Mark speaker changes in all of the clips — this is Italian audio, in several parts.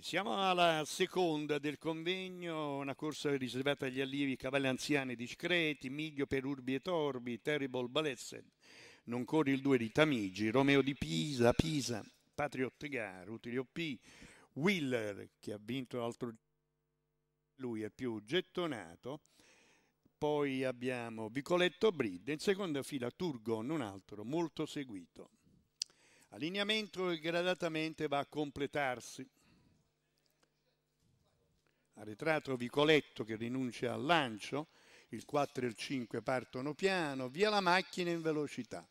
Speaker 1: Siamo alla seconda del convegno, una corsa riservata agli allievi cavalli anziani discreti, Miglio per Urbi e Torbi, Terrible Balested, Non corri il 2 di Tamigi, Romeo di Pisa, Pisa, Patriot Gar, Utilio P, Willer che ha vinto altro lui è più gettonato, poi abbiamo Vicoletto Bride, in seconda fila Turgon, un altro molto seguito. Allineamento gradatamente va a completarsi arretrato Vicoletto che rinuncia al lancio, il 4 e il 5 partono piano, via la macchina in velocità.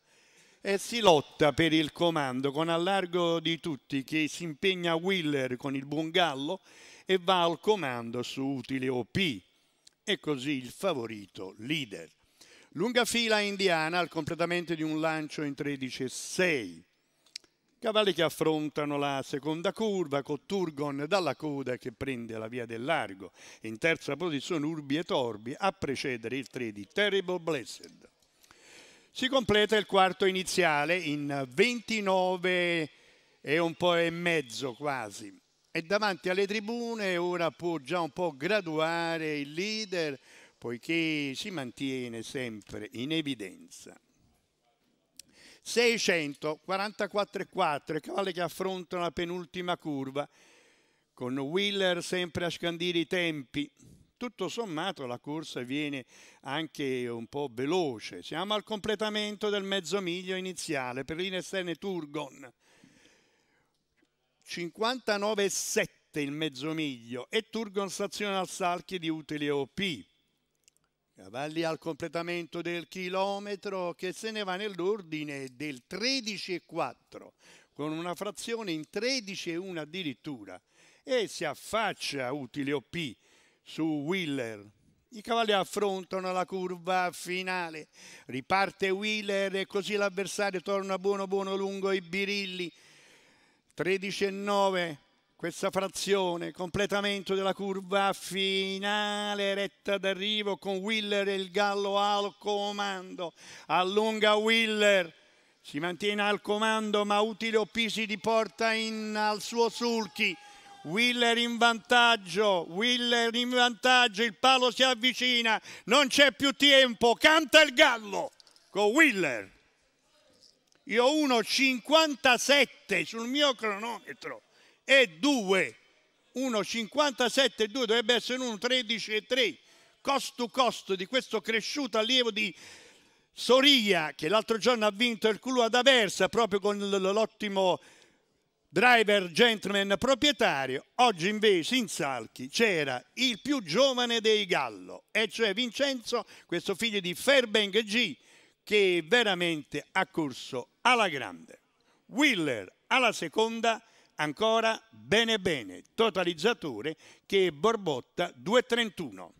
Speaker 1: E si lotta per il comando con allargo di tutti che si impegna Willer con il buon gallo e va al comando su utile OP. E così il favorito leader. Lunga fila indiana al completamento di un lancio in 13 e 6. Cavalli che affrontano la seconda curva con Turgon dalla coda che prende la via del largo. In terza posizione Urbi e Torbi a precedere il 3 di Terrible Blessed. Si completa il quarto iniziale in 29 e un po' e mezzo quasi. E davanti alle tribune ora può già un po' graduare il leader poiché si mantiene sempre in evidenza. 600, 44,4, cavalli che affrontano la penultima curva, con Wheeler sempre a scandire i tempi. Tutto sommato la corsa viene anche un po' veloce. Siamo al completamento del mezzo miglio iniziale per linee esterne Turgon. 59,7 il mezzo miglio e Turgon stazione al Salchi di utile OP. Cavalli al completamento del chilometro che se ne va nell'ordine del 13,4 con una frazione in 13,1 addirittura e si affaccia utile OP su Wheeler. I cavalli affrontano la curva finale, riparte Wheeler e così l'avversario torna buono buono lungo i birilli. 13,9 questa frazione, completamento della curva finale, retta d'arrivo con Willer e il Gallo al comando, allunga Willer, si mantiene al comando ma Utile Pisi di porta in, al suo sulchi, Willer in vantaggio, Willer in vantaggio, il palo si avvicina, non c'è più tempo, canta il Gallo con Willer. Io 1,57 sul mio cronometro e 2. 1,57 e 2 dovrebbe essere 1,13 e 3. Cost to cost di questo cresciuto allievo di Soria che l'altro giorno ha vinto il culo ad Aversa proprio con l'ottimo driver gentleman proprietario, oggi invece in Salchi c'era il più giovane dei Gallo, e cioè Vincenzo, questo figlio di Fairbank G, che veramente ha corso alla grande. Willer alla seconda ancora bene bene, totalizzatore che è Borbotta 231.